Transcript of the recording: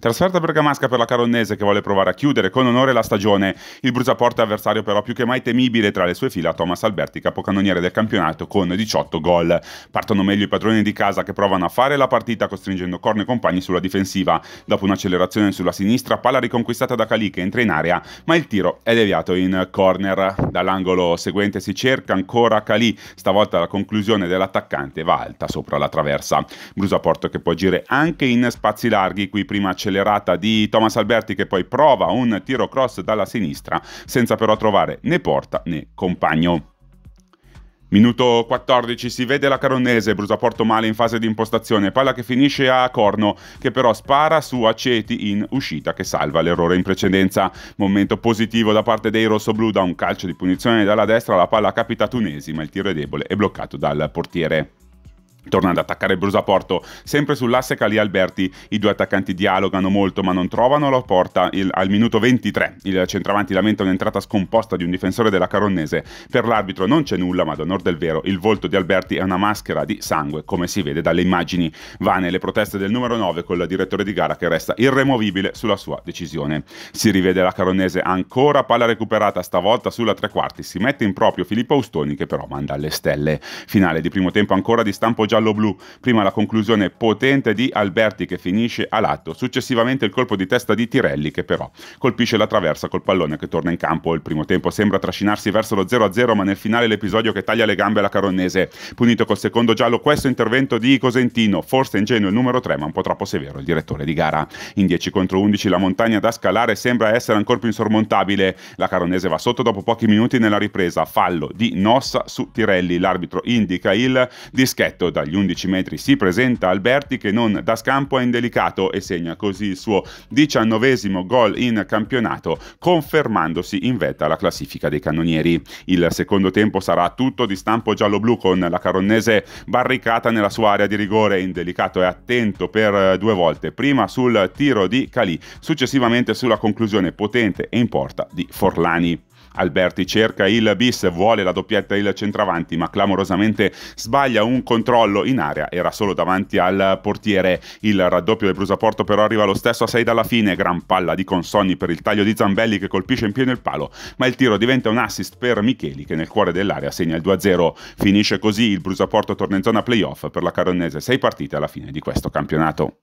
Trasferta bergamasca per la Caronnese che vuole provare a chiudere con onore la stagione. Il bruciaporte avversario però più che mai temibile tra le sue fila Thomas Alberti, capocannoniere del campionato con 18 gol. Partono meglio i padroni di casa che provano a fare la partita costringendo Corno e compagni sulla difensiva. Dopo un'accelerazione sulla sinistra, palla riconquistata da Cali che entra in area, ma il tiro è deviato in corner. Dall'angolo seguente si cerca ancora Cali, stavolta la conclusione dell'attaccante va alta sopra la traversa. Brusaporto che può agire anche in spazi larghi, qui prima c'è accelerata di Thomas Alberti che poi prova un tiro cross dalla sinistra senza però trovare né porta né compagno. Minuto 14 si vede la Caronnese, Brusaporto male in fase di impostazione, palla che finisce a Corno che però spara su Aceti in uscita che salva l'errore in precedenza. Momento positivo da parte dei rossoblù da un calcio di punizione dalla destra, la palla capita a Tunesi ma il tiro è debole e bloccato dal portiere. Torna ad attaccare Brusaporto, sempre sull'asse Cali Alberti. I due attaccanti dialogano molto ma non trovano la porta. Il, al minuto 23 il centravanti lamenta un'entrata scomposta di un difensore della Caronnese. Per l'arbitro non c'è nulla, ma d'onore del vero, il volto di Alberti è una maschera di sangue, come si vede dalle immagini. Va nelle proteste del numero 9 con il direttore di gara che resta irremovibile sulla sua decisione. Si rivede la Caronnese ancora palla recuperata, stavolta sulla tre quarti. Si mette in proprio Filippo Austoni che però manda alle stelle. Finale di primo tempo ancora di stampo giallo-blu, prima la conclusione potente di Alberti che finisce a lato, successivamente il colpo di testa di Tirelli che però colpisce la traversa col pallone che torna in campo, il primo tempo sembra trascinarsi verso lo 0-0 ma nel finale l'episodio che taglia le gambe alla Caronnese, punito col secondo giallo questo intervento di Cosentino, forse ingenuo il numero 3 ma un po' troppo severo il direttore di gara. In 10 contro 11 la montagna da scalare sembra essere ancora più insormontabile, la Caronnese va sotto dopo pochi minuti nella ripresa, fallo di Nossa su Tirelli, l'arbitro indica il dischetto da battuta 11 metri si presenta Alberti che non da scampo è indelicato e segna così il suo diciannovesimo gol in campionato, confermandosi in vetta alla classifica dei cannonieri. Il secondo tempo sarà tutto di stampo giallo-blu con la caronnese barricata nella sua area di rigore, indelicato e attento per due volte, prima sul tiro di Calì, successivamente sulla conclusione potente e in porta di Forlani. Alberti cerca il bis, vuole la doppietta il centravanti, ma clamorosamente sbaglia un controllo in area, era solo davanti al portiere. Il raddoppio del Brusaporto però arriva lo stesso a 6 dalla fine, gran palla di Consonni per il taglio di Zambelli che colpisce in pieno il palo, ma il tiro diventa un assist per Micheli che nel cuore dell'area segna il 2-0. Finisce così il Brusaporto torna in zona playoff per la Caronese, Sei partite alla fine di questo campionato.